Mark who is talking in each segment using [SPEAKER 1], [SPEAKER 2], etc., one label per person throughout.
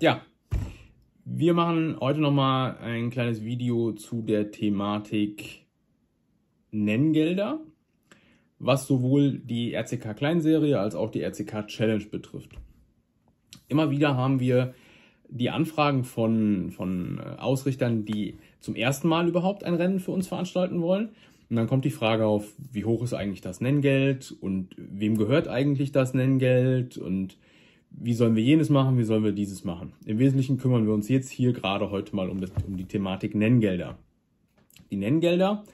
[SPEAKER 1] ja, wir machen heute nochmal ein kleines Video zu der Thematik Nenngelder, was sowohl die RCK Kleinserie als auch die RCK Challenge betrifft. Immer wieder haben wir die Anfragen von, von äh, Ausrichtern, die zum ersten Mal überhaupt ein Rennen für uns veranstalten wollen. Und dann kommt die Frage auf, wie hoch ist eigentlich das Nenngeld und wem gehört eigentlich das Nenngeld und wie sollen wir jenes machen, wie sollen wir dieses machen. Im Wesentlichen kümmern wir uns jetzt hier gerade heute mal um, das, um die Thematik Nenngelder. Die Nenngelder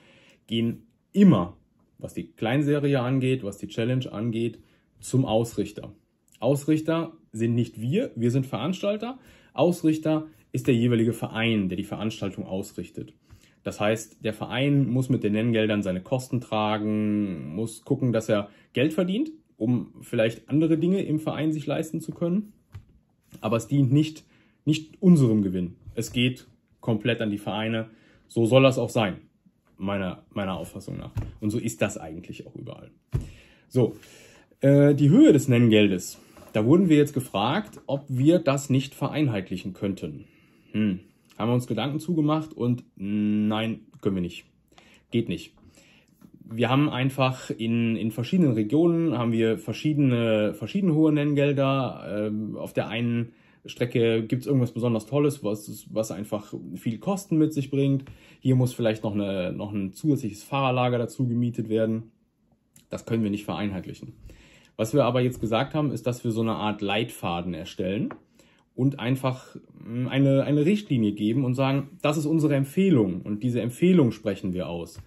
[SPEAKER 1] gehen immer, was die Kleinserie angeht, was die Challenge angeht, zum Ausrichter. Ausrichter sind nicht wir, wir sind Veranstalter. Ausrichter ist der jeweilige Verein, der die Veranstaltung ausrichtet. Das heißt, der Verein muss mit den Nenngeldern seine Kosten tragen, muss gucken, dass er Geld verdient, um vielleicht andere Dinge im Verein sich leisten zu können. Aber es dient nicht, nicht unserem Gewinn. Es geht komplett an die Vereine. So soll das auch sein, meiner, meiner Auffassung nach. Und so ist das eigentlich auch überall. So, äh, die Höhe des Nenngeldes. Da wurden wir jetzt gefragt, ob wir das nicht vereinheitlichen könnten. Hm. Haben wir uns Gedanken zugemacht und nein, können wir nicht. Geht nicht wir haben einfach in, in verschiedenen Regionen haben wir verschiedene, verschiedene hohe Nenngelder. Ähm, auf der einen Strecke gibt es irgendwas besonders Tolles, was, was einfach viel Kosten mit sich bringt. Hier muss vielleicht noch, eine, noch ein zusätzliches Fahrerlager dazu gemietet werden. Das können wir nicht vereinheitlichen. Was wir aber jetzt gesagt haben, ist, dass wir so eine Art Leitfaden erstellen und einfach hm, eine, eine Richtlinie geben und sagen, das ist unsere Empfehlung und diese Empfehlung sprechen wir aus.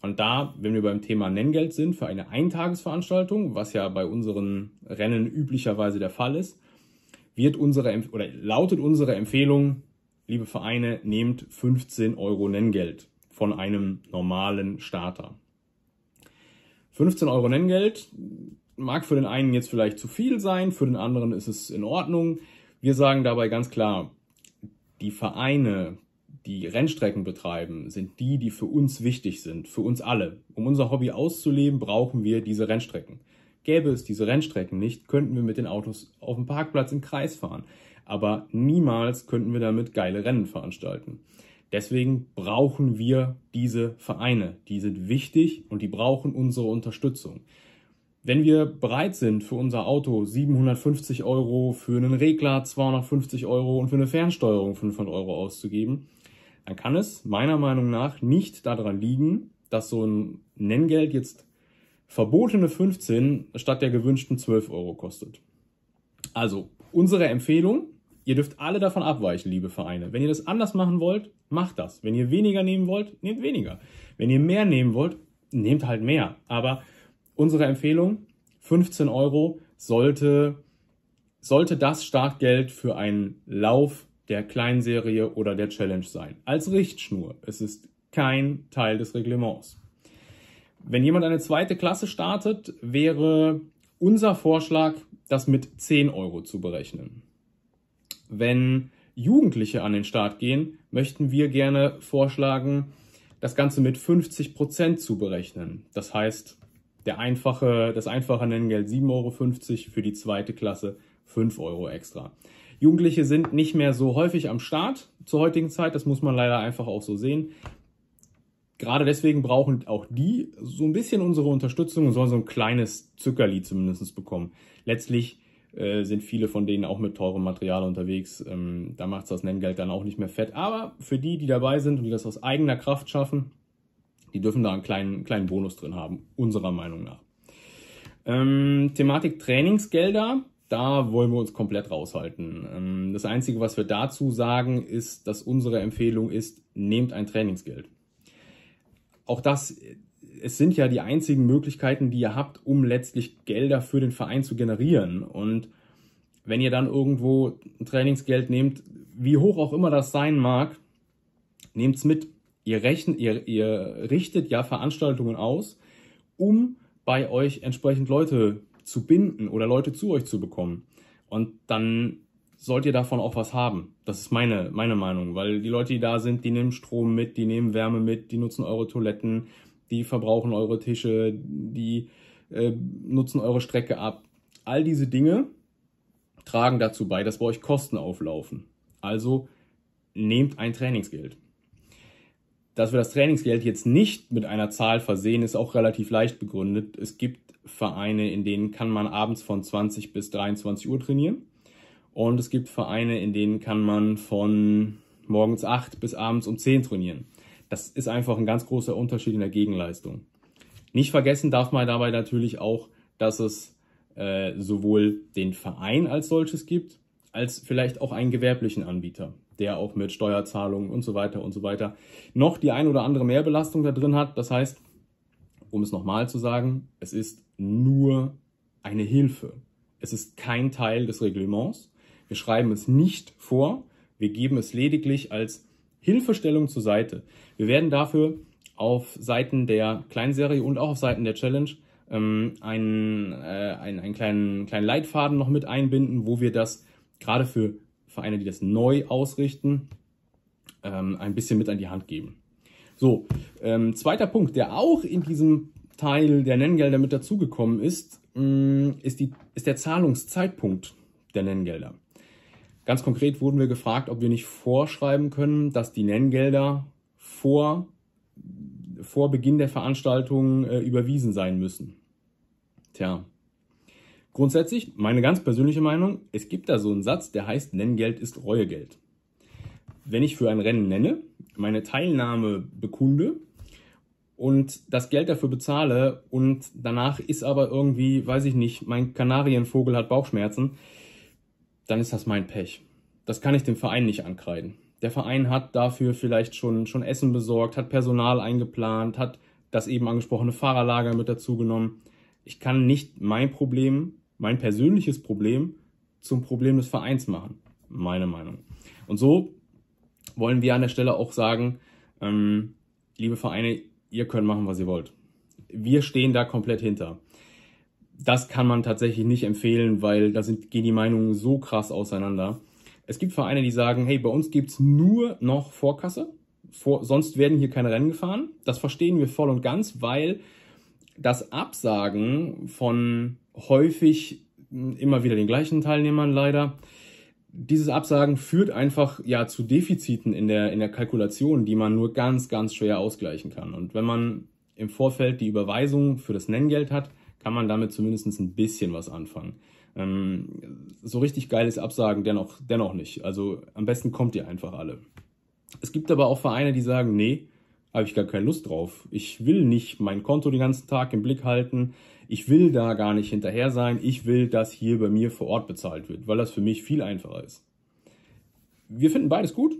[SPEAKER 1] Und da, wenn wir beim Thema Nenngeld sind für eine Eintagesveranstaltung, was ja bei unseren Rennen üblicherweise der Fall ist, wird unsere oder lautet unsere Empfehlung, liebe Vereine, nehmt 15 Euro Nenngeld von einem normalen Starter. 15 Euro Nenngeld mag für den einen jetzt vielleicht zu viel sein, für den anderen ist es in Ordnung. Wir sagen dabei ganz klar, die Vereine, die Rennstrecken betreiben, sind die, die für uns wichtig sind, für uns alle. Um unser Hobby auszuleben, brauchen wir diese Rennstrecken. Gäbe es diese Rennstrecken nicht, könnten wir mit den Autos auf dem Parkplatz im Kreis fahren. Aber niemals könnten wir damit geile Rennen veranstalten. Deswegen brauchen wir diese Vereine. Die sind wichtig und die brauchen unsere Unterstützung. Wenn wir bereit sind, für unser Auto 750 Euro, für einen Regler 250 Euro und für eine Fernsteuerung 500 Euro auszugeben, dann kann es meiner Meinung nach nicht daran liegen, dass so ein Nenngeld jetzt verbotene 15 statt der gewünschten 12 Euro kostet. Also unsere Empfehlung, ihr dürft alle davon abweichen, liebe Vereine. Wenn ihr das anders machen wollt, macht das. Wenn ihr weniger nehmen wollt, nehmt weniger. Wenn ihr mehr nehmen wollt, nehmt halt mehr. Aber unsere Empfehlung, 15 Euro sollte, sollte das Startgeld für einen Lauf der Kleinserie oder der Challenge sein. Als Richtschnur. Es ist kein Teil des Reglements. Wenn jemand eine zweite Klasse startet, wäre unser Vorschlag, das mit 10 Euro zu berechnen. Wenn Jugendliche an den Start gehen, möchten wir gerne vorschlagen, das Ganze mit 50 Prozent zu berechnen. Das heißt, der einfache, das einfache Nenngeld 7,50 Euro, für die zweite Klasse 5 Euro extra. Jugendliche sind nicht mehr so häufig am Start zur heutigen Zeit. Das muss man leider einfach auch so sehen. Gerade deswegen brauchen auch die so ein bisschen unsere Unterstützung und sollen so ein kleines Zückerli zumindest bekommen. Letztlich äh, sind viele von denen auch mit teurem Material unterwegs. Ähm, da macht das Nenngeld dann auch nicht mehr fett. Aber für die, die dabei sind und die das aus eigener Kraft schaffen, die dürfen da einen kleinen, kleinen Bonus drin haben, unserer Meinung nach. Ähm, Thematik Trainingsgelder da wollen wir uns komplett raushalten. Ähm, das Einzige, was wir dazu sagen, ist, dass unsere Empfehlung ist, nehmt ein Trainingsgeld. Auch das, es sind ja die einzigen Möglichkeiten, die ihr habt, um letztlich Gelder für den Verein zu generieren. Und wenn ihr dann irgendwo ein Trainingsgeld nehmt, wie hoch auch immer das sein mag, nehmt es mit. Ihr, rechnet, ihr, ihr richtet ja Veranstaltungen aus, um bei euch entsprechend Leute zu binden oder Leute zu euch zu bekommen. Und dann sollt ihr davon auch was haben. Das ist meine, meine Meinung, weil die Leute, die da sind, die nehmen Strom mit, die nehmen Wärme mit, die nutzen eure Toiletten, die verbrauchen eure Tische, die äh, nutzen eure Strecke ab. All diese Dinge tragen dazu bei, dass bei euch Kosten auflaufen. Also nehmt ein Trainingsgeld. Dass wir das Trainingsgeld jetzt nicht mit einer Zahl versehen, ist auch relativ leicht begründet. Es gibt Vereine, in denen kann man abends von 20 bis 23 Uhr trainieren. Und es gibt Vereine, in denen kann man von morgens 8 bis abends um 10 trainieren. Das ist einfach ein ganz großer Unterschied in der Gegenleistung. Nicht vergessen darf man dabei natürlich auch, dass es äh, sowohl den Verein als solches gibt, als vielleicht auch einen gewerblichen Anbieter, der auch mit Steuerzahlungen und so weiter und so weiter noch die ein oder andere Mehrbelastung da drin hat. Das heißt, um es nochmal zu sagen, es ist nur eine Hilfe. Es ist kein Teil des Reglements. Wir schreiben es nicht vor. Wir geben es lediglich als Hilfestellung zur Seite. Wir werden dafür auf Seiten der Kleinserie und auch auf Seiten der Challenge ähm, einen, äh, einen, einen kleinen, kleinen Leitfaden noch mit einbinden, wo wir das gerade für Vereine, die das neu ausrichten, ähm, ein bisschen mit an die Hand geben. So, ähm, zweiter Punkt, der auch in diesem Teil der Nenngelder mit dazugekommen ist, mh, mm, ist, die, ist der Zahlungszeitpunkt der Nenngelder. Ganz konkret wurden wir gefragt, ob wir nicht vorschreiben können, dass die Nenngelder vor, vor Beginn der Veranstaltung äh, überwiesen sein müssen. Tja, grundsätzlich, meine ganz persönliche Meinung, es gibt da so einen Satz, der heißt, Nenngeld ist Reuegeld wenn ich für ein Rennen nenne, meine Teilnahme bekunde und das Geld dafür bezahle und danach ist aber irgendwie, weiß ich nicht, mein Kanarienvogel hat Bauchschmerzen, dann ist das mein Pech. Das kann ich dem Verein nicht ankreiden. Der Verein hat dafür vielleicht schon, schon Essen besorgt, hat Personal eingeplant, hat das eben angesprochene Fahrerlager mit dazu genommen. Ich kann nicht mein Problem, mein persönliches Problem zum Problem des Vereins machen. Meine Meinung. Und so wollen wir an der Stelle auch sagen, ähm, liebe Vereine, ihr könnt machen, was ihr wollt. Wir stehen da komplett hinter. Das kann man tatsächlich nicht empfehlen, weil da sind, gehen die Meinungen so krass auseinander. Es gibt Vereine, die sagen, hey, bei uns gibt es nur noch Vorkasse, vor, sonst werden hier keine Rennen gefahren. Das verstehen wir voll und ganz, weil das Absagen von häufig immer wieder den gleichen Teilnehmern leider dieses Absagen führt einfach ja zu Defiziten in der, in der Kalkulation, die man nur ganz, ganz schwer ausgleichen kann. Und wenn man im Vorfeld die Überweisung für das Nenngeld hat, kann man damit zumindest ein bisschen was anfangen. Ähm, so richtig geiles Absagen dennoch, dennoch nicht. Also am besten kommt ihr einfach alle. Es gibt aber auch Vereine, die sagen, nee, habe ich gar keine Lust drauf. Ich will nicht mein Konto den ganzen Tag im Blick halten ich will da gar nicht hinterher sein, ich will, dass hier bei mir vor Ort bezahlt wird, weil das für mich viel einfacher ist. Wir finden beides gut,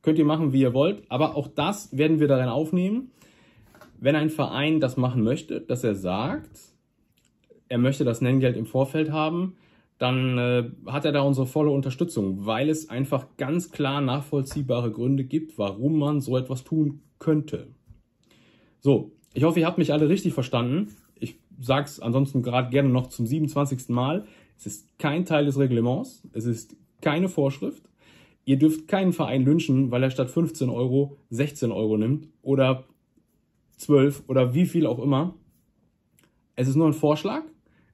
[SPEAKER 1] könnt ihr machen, wie ihr wollt, aber auch das werden wir darin aufnehmen. Wenn ein Verein das machen möchte, dass er sagt, er möchte das Nenngeld im Vorfeld haben, dann äh, hat er da unsere volle Unterstützung, weil es einfach ganz klar nachvollziehbare Gründe gibt, warum man so etwas tun könnte. So, ich hoffe, ihr habt mich alle richtig verstanden sag's ansonsten gerade gerne noch zum 27. Mal. Es ist kein Teil des Reglements, es ist keine Vorschrift. Ihr dürft keinen Verein lynchen, weil er statt 15 Euro 16 Euro nimmt oder 12 oder wie viel auch immer. Es ist nur ein Vorschlag.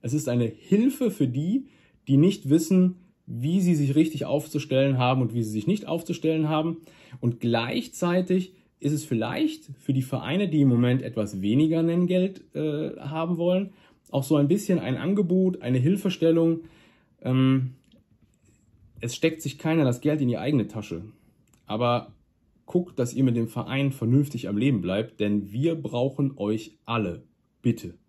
[SPEAKER 1] Es ist eine Hilfe für die, die nicht wissen, wie sie sich richtig aufzustellen haben und wie sie sich nicht aufzustellen haben. Und gleichzeitig ist es vielleicht für die Vereine, die im Moment etwas weniger Nenngeld äh, haben wollen, auch so ein bisschen ein Angebot, eine Hilfestellung. Ähm, es steckt sich keiner das Geld in die eigene Tasche. Aber guckt, dass ihr mit dem Verein vernünftig am Leben bleibt, denn wir brauchen euch alle. Bitte.